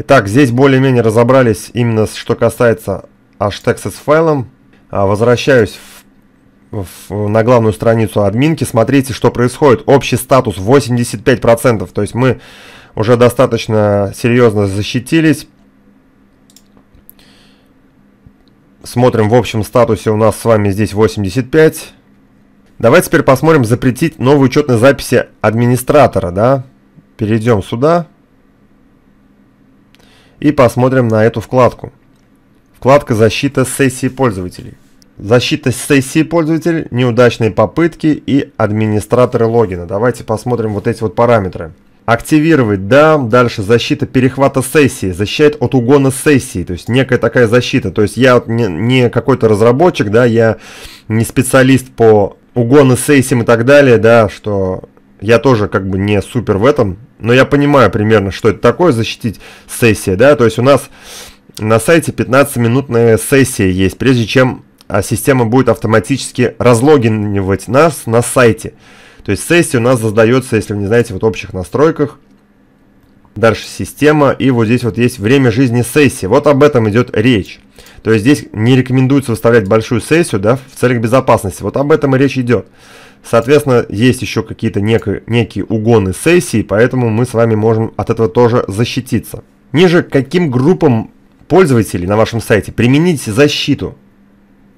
Итак, здесь более-менее разобрались именно что касается htaccess файлом. А, возвращаюсь в, в, на главную страницу админки. Смотрите, что происходит. Общий статус 85%. То есть мы уже достаточно серьезно защитились. Смотрим в общем статусе у нас с вами здесь 85. Давайте теперь посмотрим запретить новые учетные записи администратора. Да? Перейдем сюда и посмотрим на эту вкладку. Вкладка «Защита сессии пользователей». Защита сессии пользователей, неудачные попытки и администраторы логина. Давайте посмотрим вот эти вот параметры. Активировать, да. Дальше защита перехвата сессии. Защищает от угона сессии. То есть некая такая защита. То есть я не, не какой-то разработчик, да, я не специалист по угоны сессиям и так далее, да, что я тоже как бы не супер в этом, но я понимаю примерно, что это такое защитить сессия, да, то есть у нас на сайте 15-минутная сессия есть, прежде чем а, система будет автоматически разлогинивать нас на сайте. То есть сессия у нас создается, если вы не знаете, вот в общих настройках, дальше система, и вот здесь вот есть время жизни сессии. Вот об этом идет речь. То есть здесь не рекомендуется выставлять большую сессию, да, в целях безопасности. Вот об этом и речь идет. Соответственно, есть еще какие-то некие, некие угоны сессии, поэтому мы с вами можем от этого тоже защититься. Ниже каким группам пользователей на вашем сайте применить защиту?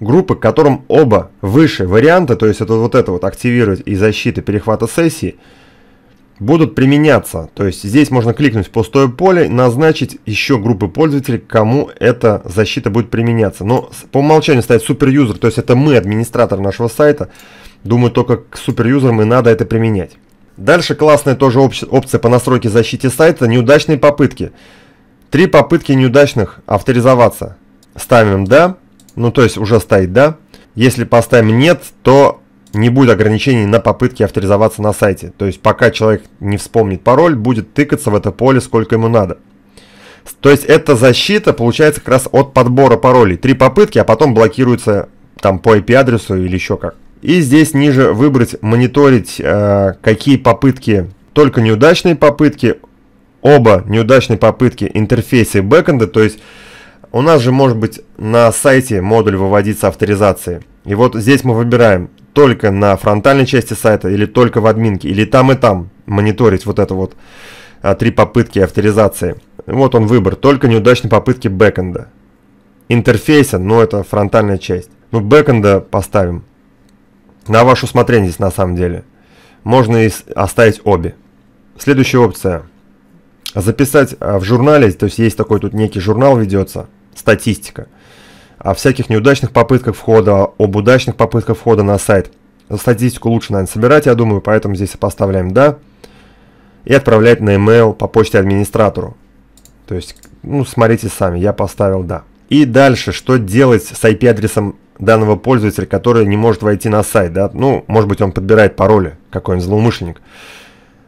Группы, к которым оба выше варианта, то есть это вот это вот активировать и защита перехвата сессии – будут применяться. То есть здесь можно кликнуть в пустое поле, назначить еще группы пользователей, кому эта защита будет применяться. Но по умолчанию стоит суперюзер, то есть это мы, администратор нашего сайта. Думаю, только к суперюзерам и надо это применять. Дальше классная тоже опция по настройке защиты сайта, неудачные попытки. Три попытки неудачных авторизоваться. Ставим «Да», ну то есть уже стоит «Да». Если поставим «Нет», то не будет ограничений на попытки авторизоваться на сайте. То есть пока человек не вспомнит пароль, будет тыкаться в это поле сколько ему надо. То есть эта защита получается как раз от подбора паролей. Три попытки, а потом блокируется там по IP-адресу или еще как. И здесь ниже выбрать, мониторить, э, какие попытки, только неудачные попытки, оба неудачные попытки интерфейса и бэкэнда. То есть у нас же может быть на сайте модуль выводиться авторизации. И вот здесь мы выбираем только на фронтальной части сайта или только в админке, или там и там мониторить вот это вот а, три попытки авторизации. Вот он выбор, только неудачные попытки бэкэнда. Интерфейса, ну это фронтальная часть. Ну бэкэнда поставим. На ваше усмотрение здесь на самом деле. Можно и оставить обе. Следующая опция. Записать а, в журнале, то есть есть такой тут некий журнал ведется, статистика – о всяких неудачных попытках входа, об удачных попытках входа на сайт. Статистику лучше, наверное, собирать, я думаю, поэтому здесь поставляем «да» и отправлять на email по почте администратору. То есть, ну, смотрите сами, я поставил «да». И дальше, что делать с IP-адресом данного пользователя, который не может войти на сайт, да? Ну, может быть, он подбирает пароли, какой-нибудь злоумышленник.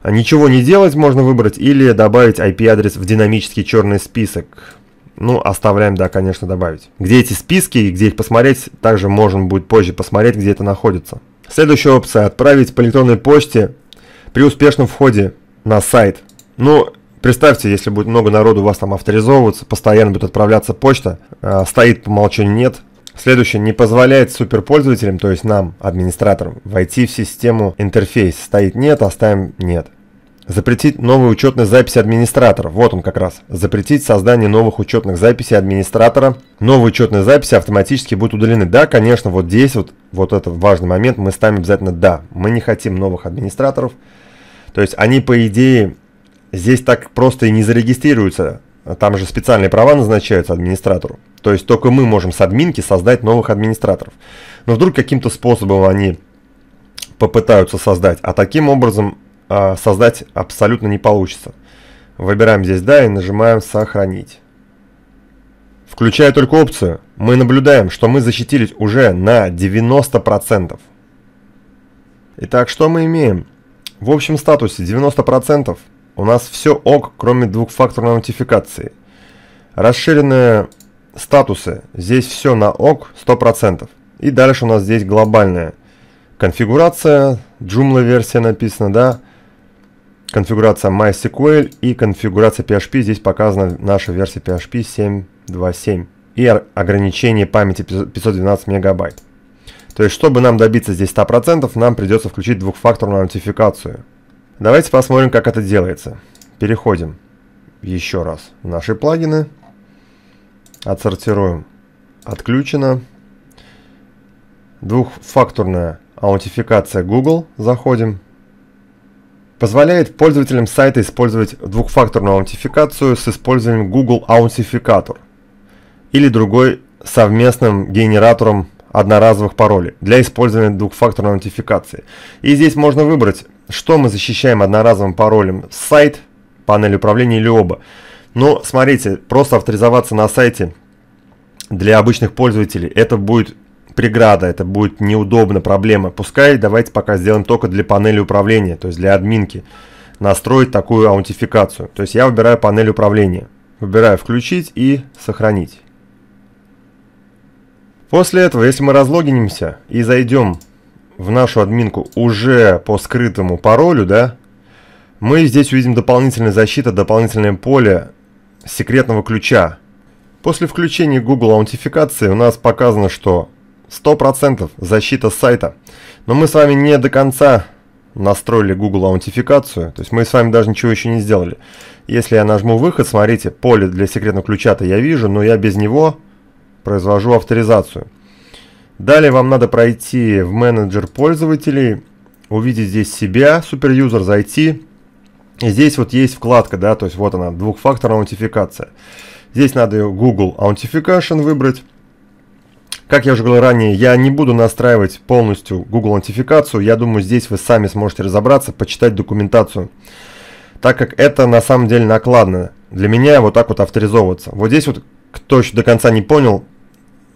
А ничего не делать можно выбрать или добавить IP-адрес в динамический черный список. Ну, оставляем, да, конечно, добавить. Где эти списки и где их посмотреть, также можно будет позже посмотреть, где это находится. Следующая опция – отправить по электронной почте при успешном входе на сайт. Ну, представьте, если будет много народу у вас там авторизовываться, постоянно будет отправляться почта, э, стоит по умолчанию «нет», Следующее, не позволяет суперпользователям, то есть нам, администраторам, войти в систему интерфейс. Стоит нет, оставим нет. Запретить новые учетные записи администратора. Вот он как раз. Запретить создание новых учетных записей администратора. Новые учетные записи автоматически будут удалены. Да, конечно, вот здесь вот, вот это важный момент, мы ставим обязательно «да». Мы не хотим новых администраторов. То есть они, по идее, здесь так просто и не зарегистрируются. Там же специальные права назначаются администратору. То есть только мы можем с админки создать новых администраторов. Но вдруг каким-то способом они попытаются создать. А таким образом э, создать абсолютно не получится. Выбираем здесь «Да» и нажимаем «Сохранить». Включая только опцию, мы наблюдаем, что мы защитились уже на 90%. Итак, что мы имеем? В общем статусе 90% у нас все ок, кроме двухфакторной аутентификации. Расширенные статусы, здесь все на ок 100%. И дальше у нас здесь глобальная конфигурация, Joomla версия написана, да, конфигурация MySQL и конфигурация PHP. Здесь показана наша версия PHP 7.2.7 и ограничение памяти 512 мегабайт. То есть, чтобы нам добиться здесь 100%, нам придется включить двухфакторную аутентификацию. Давайте посмотрим, как это делается. Переходим еще раз в наши плагины. Отсортируем «Отключено». Двухфакторная аутентификация Google. Заходим Позволяет пользователям сайта использовать двухфакторную аутентификацию с использованием Google Authenticator или другой совместным генератором одноразовых паролей для использования двухфакторной аутентификации. И здесь можно выбрать, что мы защищаем одноразовым паролем, сайт, панель управления или оба. Но смотрите, просто авторизоваться на сайте для обычных пользователей это будет преграда, это будет неудобно, проблема. Пускай давайте пока сделаем только для панели управления, то есть для админки, настроить такую аутентификацию. То есть я выбираю панель управления, выбираю включить и сохранить. После этого, если мы разлогинимся и зайдем в нашу админку уже по скрытому паролю, да, мы здесь увидим дополнительная защита, дополнительное поле секретного ключа. После включения Google аутентификации у нас показано, что 100% защита сайта. Но мы с вами не до конца настроили Google аутентификацию, то есть мы с вами даже ничего еще не сделали. Если я нажму выход, смотрите, поле для секретного ключа-то я вижу, но я без него произвожу авторизацию. Далее вам надо пройти в менеджер пользователей, увидеть здесь себя, суперюзер, зайти. И здесь вот есть вкладка, да, то есть вот она, двухфакторная аутентификация. Здесь надо Google Authentication выбрать. Как я уже говорил ранее, я не буду настраивать полностью Google аутентификацию. Я думаю, здесь вы сами сможете разобраться, почитать документацию. Так как это на самом деле накладно. Для меня вот так вот авторизовываться. Вот здесь вот, кто еще до конца не понял,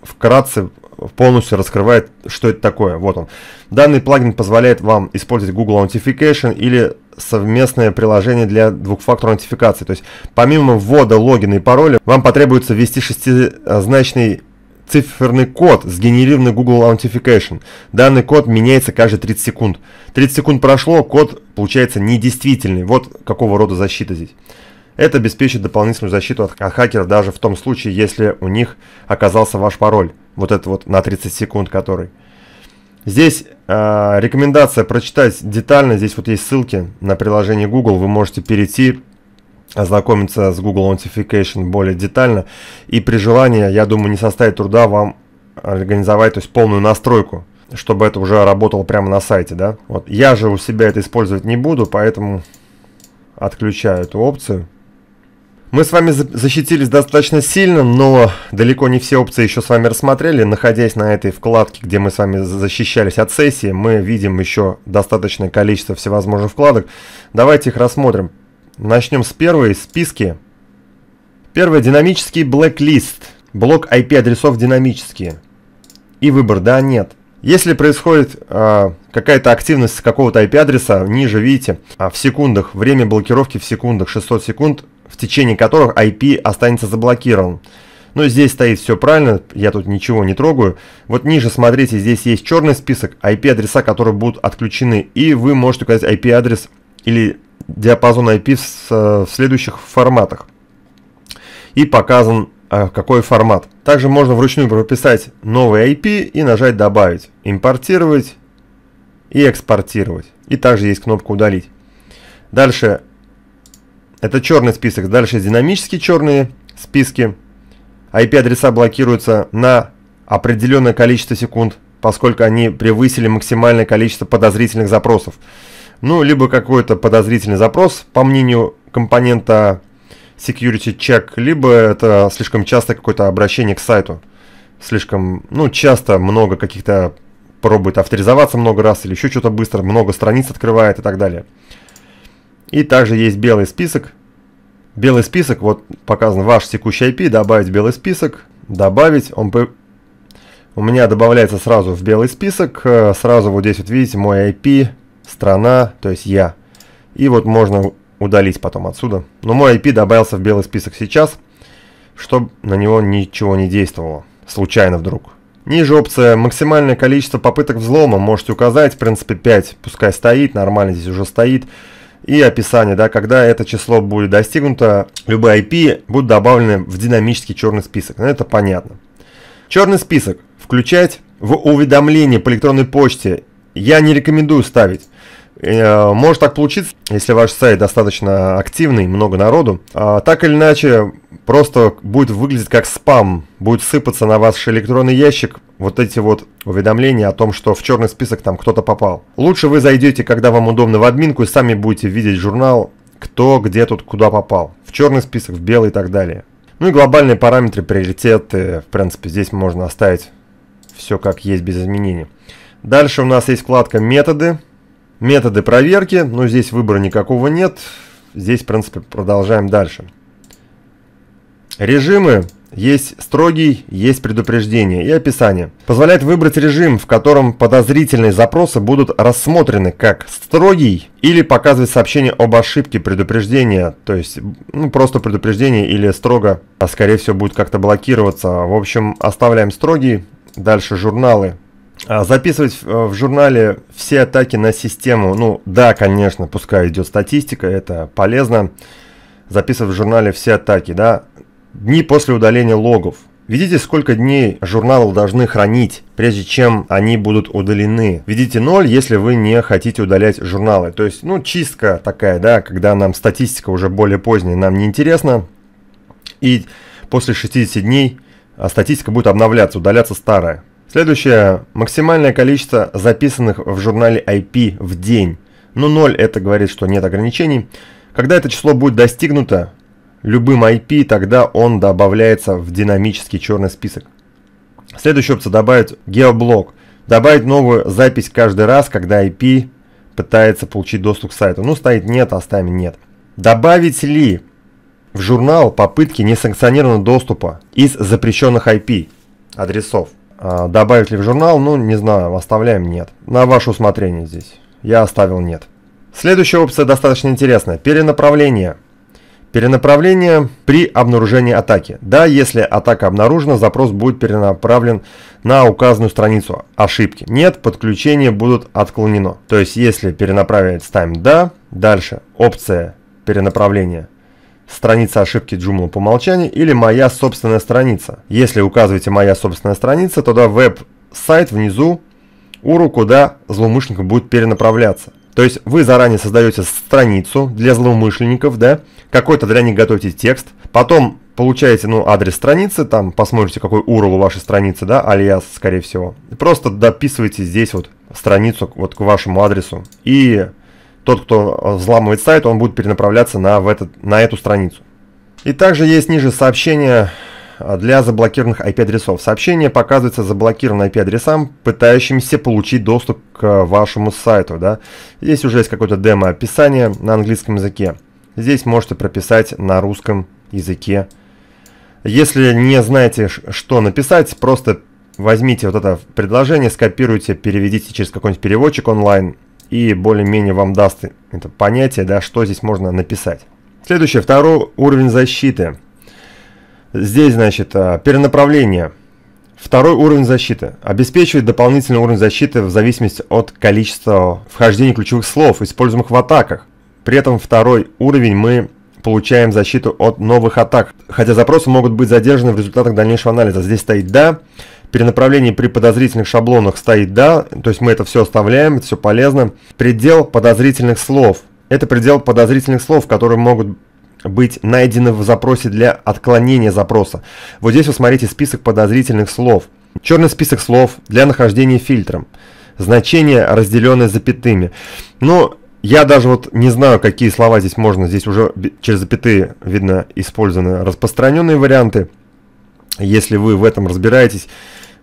вкратце полностью раскрывает, что это такое. Вот он. Данный плагин позволяет вам использовать Google Authentication или совместное приложение для двухфакторной аутентификации. То есть помимо ввода логина и пароля, вам потребуется ввести шестизначный циферный код, сгенерированный Google Authentication. Данный код меняется каждые 30 секунд. 30 секунд прошло, код получается недействительный. Вот какого рода защита здесь. Это обеспечит дополнительную защиту от, от хакеров даже в том случае, если у них оказался ваш пароль. Вот это вот на 30 секунд который. Здесь э, рекомендация прочитать детально. Здесь вот есть ссылки на приложение Google. Вы можете перейти, ознакомиться с Google Notification более детально. И при желании, я думаю, не составит труда вам организовать то есть полную настройку, чтобы это уже работало прямо на сайте. Да? Вот. Я же у себя это использовать не буду, поэтому отключаю эту опцию. Мы с вами защитились достаточно сильно, но далеко не все опции еще с вами рассмотрели. Находясь на этой вкладке, где мы с вами защищались от сессии, мы видим еще достаточное количество всевозможных вкладок. Давайте их рассмотрим. Начнем с первой списки. Первый динамический блэк Блок IP-адресов динамические. И выбор да, нет. Если происходит э, какая-то активность с какого-то IP-адреса, ниже видите, а, в секундах, время блокировки в секундах 600 секунд, в течение которых IP останется заблокирован. Но ну, здесь стоит все правильно, я тут ничего не трогаю. Вот ниже, смотрите, здесь есть черный список IP-адреса, которые будут отключены, и вы можете указать IP-адрес или диапазон IP в, в следующих форматах. И показан э, какой формат. Также можно вручную прописать новый IP и нажать «Добавить», «Импортировать» и «Экспортировать». И также есть кнопка «Удалить». Дальше это черный список. Дальше динамические черные списки. IP-адреса блокируются на определенное количество секунд, поскольку они превысили максимальное количество подозрительных запросов ну, либо какой-то подозрительный запрос, по мнению компонента security check, либо это слишком часто какое-то обращение к сайту. Слишком, ну, часто много каких-то пробует авторизоваться много раз или еще что-то быстро, много страниц открывает и так далее. И также есть белый список. Белый список, вот показан ваш текущий IP, добавить белый список, добавить, он у меня добавляется сразу в белый список, э, сразу вот здесь вот видите мой IP, страна, то есть я. И вот можно удалить потом отсюда. Но мой IP добавился в белый список сейчас, чтобы на него ничего не действовало. Случайно вдруг. Ниже опция «Максимальное количество попыток взлома» можете указать, в принципе 5, пускай стоит, нормально здесь уже стоит. И описание, да, когда это число будет достигнуто, любые IP будут добавлены в динамический черный список. Ну, это понятно. Черный список включать в уведомление по электронной почте я не рекомендую ставить. Э, может так получиться, если ваш сайт достаточно активный, много народу. А так или иначе, просто будет выглядеть как спам. Будет сыпаться на ваш электронный ящик вот эти вот уведомления о том, что в черный список там кто-то попал. Лучше вы зайдете, когда вам удобно, в админку и сами будете видеть журнал, кто где тут куда попал. В черный список, в белый и так далее. Ну и глобальные параметры, приоритеты. В принципе, здесь можно оставить все как есть без изменений. Дальше у нас есть вкладка «Методы». Методы проверки, но здесь выбора никакого нет, здесь, в принципе, продолжаем дальше. Режимы. Есть строгий, есть предупреждение и описание. Позволяет выбрать режим, в котором подозрительные запросы будут рассмотрены как строгий или показывать сообщение об ошибке предупреждения, то есть ну, просто предупреждение или строго, а скорее всего будет как-то блокироваться. В общем, оставляем строгий, дальше журналы. А, записывать в журнале все атаки на систему, ну да, конечно, пускай идет статистика, это полезно. Записывать в журнале все атаки, да. Дни после удаления логов. Видите, сколько дней журналов должны хранить, прежде чем они будут удалены. Видите 0, если вы не хотите удалять журналы. То есть, ну, чистка такая, да, когда нам статистика уже более поздняя, нам не интересно. И после 60 дней а, статистика будет обновляться, удаляться старая. Следующее. Максимальное количество записанных в журнале IP в день. Ну, 0 это говорит, что нет ограничений. Когда это число будет достигнуто любым IP, тогда он добавляется в динамический черный список. Следующая опция добавить геоблок. Добавить новую запись каждый раз, когда IP пытается получить доступ к сайту. Ну, стоит нет, оставим а нет. Добавить ли в журнал попытки несанкционированного доступа из запрещенных IP адресов? А, добавить ли в журнал? Ну, не знаю, оставляем нет. На ваше усмотрение здесь. Я оставил нет. Следующая опция достаточно интересная. Перенаправление. Перенаправление при обнаружении атаки. Да, если атака обнаружена, запрос будет перенаправлен на указанную страницу. Ошибки. Нет, подключение будет отклонено. То есть, если перенаправить ставим «Да», дальше опция перенаправления страница ошибки Joomla по умолчанию или моя собственная страница. Если указываете моя собственная страница, тогда веб-сайт внизу URL, куда злоумышленник будет перенаправляться. То есть вы заранее создаете страницу для злоумышленников, да, какой-то для них готовите текст, потом получаете, ну, адрес страницы, там посмотрите, какой URL у вашей страницы, да, алиас, скорее всего. Просто дописывайте здесь вот страницу вот к вашему адресу и тот, кто э, взламывает сайт, он будет перенаправляться на, в этот, на эту страницу. И также есть ниже сообщение э, для заблокированных IP-адресов. Сообщение показывается заблокированным IP-адресам, пытающимся получить доступ к вашему сайту. Да? Здесь уже есть какое-то демо-описание на английском языке. Здесь можете прописать на русском языке. Если не знаете, что написать, просто возьмите вот это предложение, скопируйте, переведите через какой-нибудь переводчик онлайн и более-менее вам даст это понятие, да, что здесь можно написать. Следующий второй уровень защиты. Здесь, значит, а, перенаправление. Второй уровень защиты. Обеспечивает дополнительный уровень защиты в зависимости от количества вхождений ключевых слов, используемых в атаках. При этом второй уровень мы получаем защиту от новых атак, хотя запросы могут быть задержаны в результатах дальнейшего анализа. Здесь стоит «да», перенаправление при подозрительных шаблонах стоит «да», то есть мы это все оставляем, это все полезно. Предел подозрительных слов. Это предел подозрительных слов, которые могут быть найдены в запросе для отклонения запроса. Вот здесь вы смотрите список подозрительных слов. Черный список слов для нахождения фильтром. Значение, разделенное запятыми. Но ну, я даже вот не знаю, какие слова здесь можно. Здесь уже через запятые, видно, использованы распространенные варианты. Если вы в этом разбираетесь,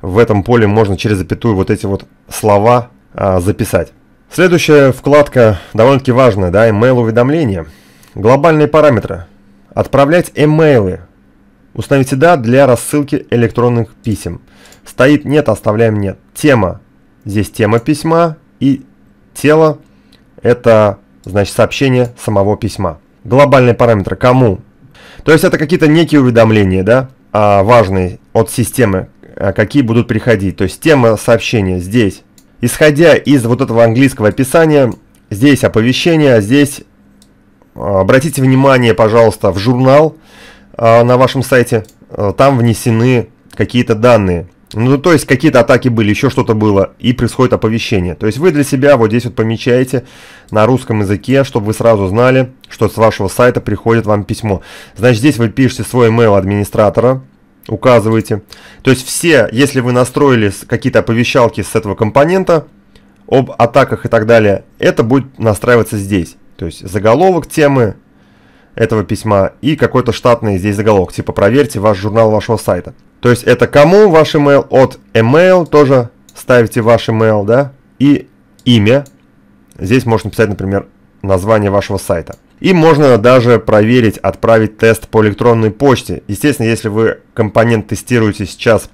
в этом поле можно через запятую вот эти вот слова а, записать. Следующая вкладка довольно-таки важная, да, email уведомления. Глобальные параметры. Отправлять эмейлы. Установите «да» для рассылки электронных писем. Стоит «нет», оставляем «нет». Тема. Здесь тема письма и тело. Это, значит, сообщение самого письма. Глобальные параметры. Кому? То есть это какие-то некие уведомления, да, а, важные от системы а, какие будут приходить. То есть тема сообщения здесь. Исходя из вот этого английского описания, здесь оповещение, а здесь а, обратите внимание, пожалуйста, в журнал на вашем сайте. Там внесены какие-то данные. Ну, то есть какие-то атаки были, еще что-то было, и происходит оповещение. То есть вы для себя вот здесь вот помечаете на русском языке, чтобы вы сразу знали, что с вашего сайта приходит вам письмо. Значит, здесь вы пишете свой email администратора, указываете. То есть все, если вы настроили какие-то оповещалки с этого компонента, об атаках и так далее, это будет настраиваться здесь. То есть заголовок темы этого письма и какой-то штатный здесь заголовок, типа проверьте ваш журнал вашего сайта. То есть это кому ваш email, от email тоже ставите ваш email, да, и имя. Здесь можно писать, например, название вашего сайта. И можно даже проверить, отправить тест по электронной почте. Естественно, если вы компонент тестируете сейчас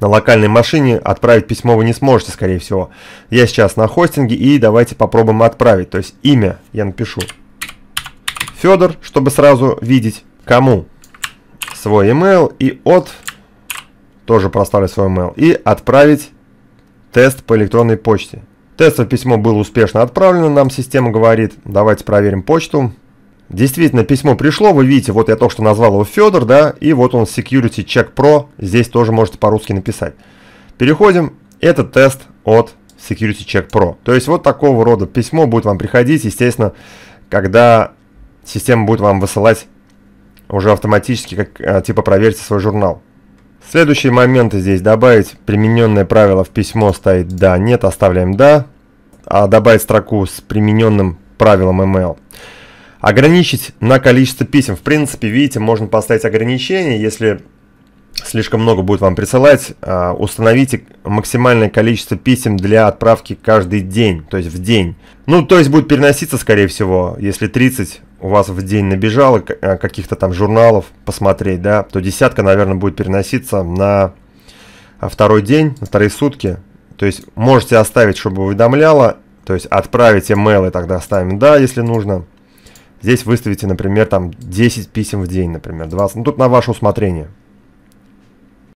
на локальной машине, отправить письмо вы не сможете, скорее всего. Я сейчас на хостинге и давайте попробуем отправить. То есть имя я напишу. Федор, чтобы сразу видеть кому. Свой email и от, тоже проставлю свой email, и отправить тест по электронной почте. Тестовое письмо было успешно отправлено, нам система говорит. Давайте проверим почту. Действительно, письмо пришло, вы видите, вот я то, что назвал его Федор, да, и вот он Security Check Pro, здесь тоже можете по-русски написать. Переходим, это тест от Security Check Pro. То есть вот такого рода письмо будет вам приходить, естественно, когда система будет вам высылать уже автоматически, как, э, типа, проверьте свой журнал. Следующие моменты здесь добавить примененное правило в письмо стоит «да», «нет», оставляем «да», а добавить строку с примененным правилом email. Ограничить на количество писем. В принципе, видите, можно поставить ограничение, если слишком много будет вам присылать, а, установите максимальное количество писем для отправки каждый день, то есть в день. Ну, то есть будет переноситься, скорее всего, если 30, у вас в день набежало э, каких-то там журналов посмотреть, да, то десятка, наверное, будет переноситься на э, второй день, на вторые сутки. То есть можете оставить, чтобы уведомляло, то есть отправить email и тогда ставим «да», если нужно. Здесь выставите, например, там 10 писем в день, например, 20. Ну, тут на ваше усмотрение.